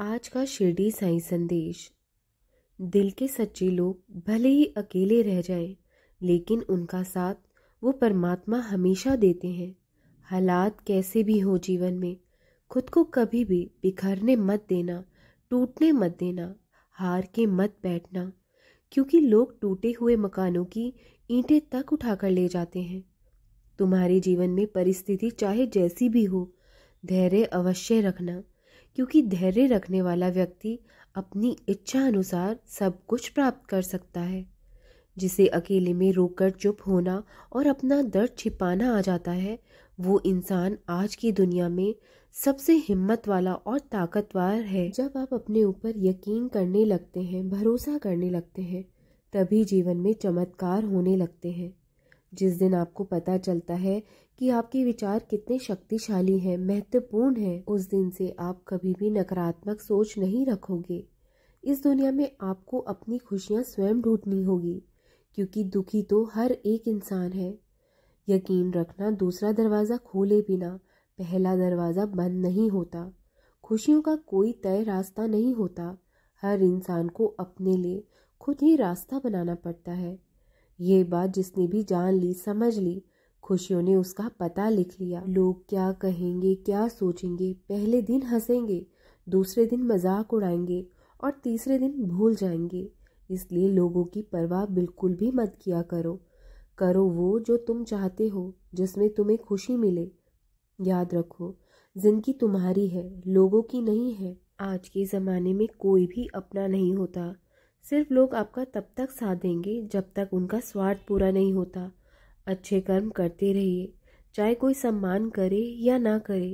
आज का शिरडी साई संदेश दिल के सच्चे लोग भले ही अकेले रह जाएं, लेकिन उनका साथ वो परमात्मा हमेशा देते हैं हालात कैसे भी हो जीवन में खुद को कभी भी बिखरने मत देना टूटने मत देना हार के मत बैठना क्योंकि लोग टूटे हुए मकानों की ईंटें तक उठाकर ले जाते हैं तुम्हारे जीवन में परिस्थिति चाहे जैसी भी हो धैर्य अवश्य रखना क्योंकि धैर्य रखने वाला व्यक्ति अपनी इच्छा अनुसार सब कुछ प्राप्त कर सकता है जिसे अकेले में रोकर चुप होना और अपना दर्द छिपाना आ जाता है वो इंसान आज की दुनिया में सबसे हिम्मत वाला और ताकतवर है जब आप अपने ऊपर यकीन करने लगते हैं भरोसा करने लगते हैं तभी जीवन में चमत्कार होने लगते हैं जिस दिन आपको पता चलता है कि आपके विचार कितने शक्तिशाली हैं महत्वपूर्ण हैं उस दिन से आप कभी भी नकारात्मक सोच नहीं रखोगे इस दुनिया में आपको अपनी खुशियाँ स्वयं ढूंढनी होगी क्योंकि दुखी तो हर एक इंसान है यकीन रखना दूसरा दरवाज़ा खोले बिना पहला दरवाज़ा बंद नहीं होता खुशियों का कोई तय रास्ता नहीं होता हर इंसान को अपने लिए खुद ही रास्ता बनाना पड़ता है ये बात जिसने भी जान ली समझ ली खुशियों ने उसका पता लिख लिया लोग क्या कहेंगे क्या सोचेंगे पहले दिन हंसेंगे दूसरे दिन मजाक उड़ाएंगे और तीसरे दिन भूल जाएंगे इसलिए लोगों की परवाह बिल्कुल भी मत किया करो करो वो जो तुम चाहते हो जिसमें तुम्हें खुशी मिले याद रखो जिंदगी तुम्हारी है लोगों की नहीं है आज के ज़माने में कोई भी अपना नहीं होता सिर्फ लोग आपका तब तक साथ देंगे जब तक उनका स्वार्थ पूरा नहीं होता अच्छे कर्म करते रहिए चाहे कोई सम्मान करे या ना करे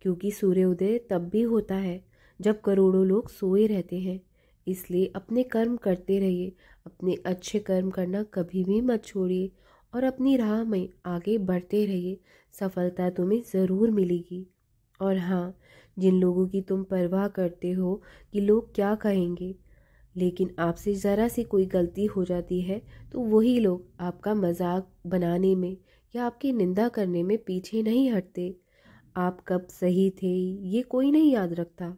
क्योंकि सूर्योदय तब भी होता है जब करोड़ों लोग सोए रहते हैं इसलिए अपने कर्म करते रहिए अपने अच्छे कर्म करना कभी भी मत छोड़िए और अपनी राह में आगे बढ़ते रहिए सफलता तुम्हें ज़रूर मिलेगी और हाँ जिन लोगों की तुम परवाह करते हो कि लोग क्या कहेंगे लेकिन आपसे ज़रा सी कोई गलती हो जाती है तो वही लोग आपका मजाक बनाने में या आपकी निंदा करने में पीछे नहीं हटते आप कब सही थे ये कोई नहीं याद रखता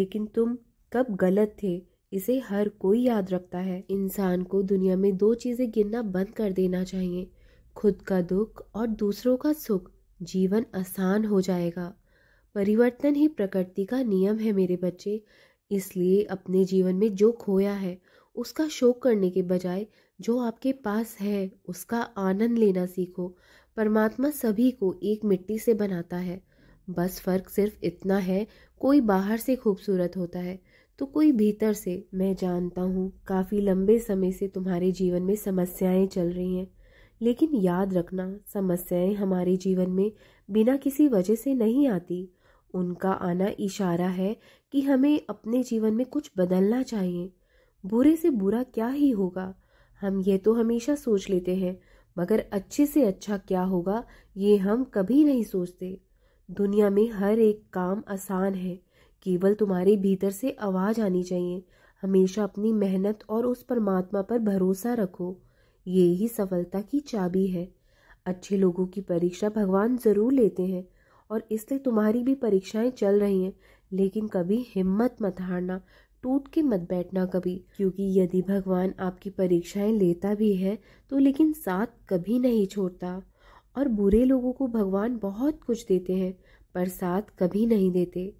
लेकिन तुम कब गलत थे इसे हर कोई याद रखता है इंसान को दुनिया में दो चीज़ें गिनना बंद कर देना चाहिए खुद का दुख और दूसरों का सुख जीवन आसान हो जाएगा परिवर्तन ही प्रकृति का नियम है मेरे बच्चे इसलिए अपने जीवन में जो खोया है उसका शोक करने के बजाय जो आपके पास है उसका आनंद लेना सीखो परमात्मा सभी को एक मिट्टी से बनाता है बस फर्क सिर्फ इतना है कोई बाहर से खूबसूरत होता है तो कोई भीतर से मैं जानता हूँ काफ़ी लंबे समय से तुम्हारे जीवन में समस्याएं चल रही हैं लेकिन याद रखना समस्याएं हमारे जीवन में बिना किसी वजह से नहीं आती उनका आना इशारा है कि हमें अपने जीवन में कुछ बदलना चाहिए बुरे से बुरा क्या ही होगा हम ये तो हमेशा सोच लेते हैं मगर अच्छे से अच्छा क्या होगा ये हम कभी नहीं सोचते दुनिया में हर एक काम आसान है केवल तुम्हारे भीतर से आवाज़ आनी चाहिए हमेशा अपनी मेहनत और उस परमात्मा पर भरोसा रखो ये ही सफलता की चाबी है अच्छे लोगों की परीक्षा भगवान ज़रूर लेते हैं और इसलिए तुम्हारी भी परीक्षाएं चल रही हैं लेकिन कभी हिम्मत मत हारना टूट के मत बैठना कभी क्योंकि यदि भगवान आपकी परीक्षाएं लेता भी है तो लेकिन साथ कभी नहीं छोड़ता और बुरे लोगों को भगवान बहुत कुछ देते हैं पर साथ कभी नहीं देते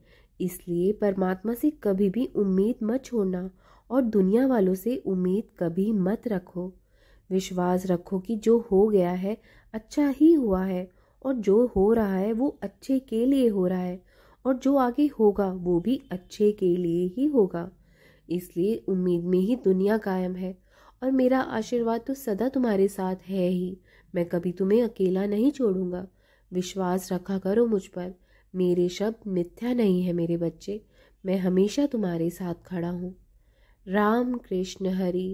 इसलिए परमात्मा से कभी भी उम्मीद मत छोड़ना और दुनिया वालों से उम्मीद कभी मत रखो विश्वास रखो कि जो हो गया है अच्छा ही हुआ है और जो हो रहा है वो अच्छे के लिए हो रहा है और जो आगे होगा वो भी अच्छे के लिए ही होगा इसलिए उम्मीद में ही दुनिया कायम है और मेरा आशीर्वाद तो सदा तुम्हारे साथ है ही मैं कभी तुम्हें अकेला नहीं छोड़ूंगा विश्वास रखा करो मुझ पर मेरे शब्द मिथ्या नहीं है मेरे बच्चे मैं हमेशा तुम्हारे साथ खड़ा हूँ राम कृष्ण हरी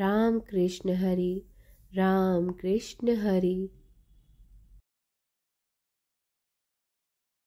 राम कृष्ण हरी राम कृष्ण हरी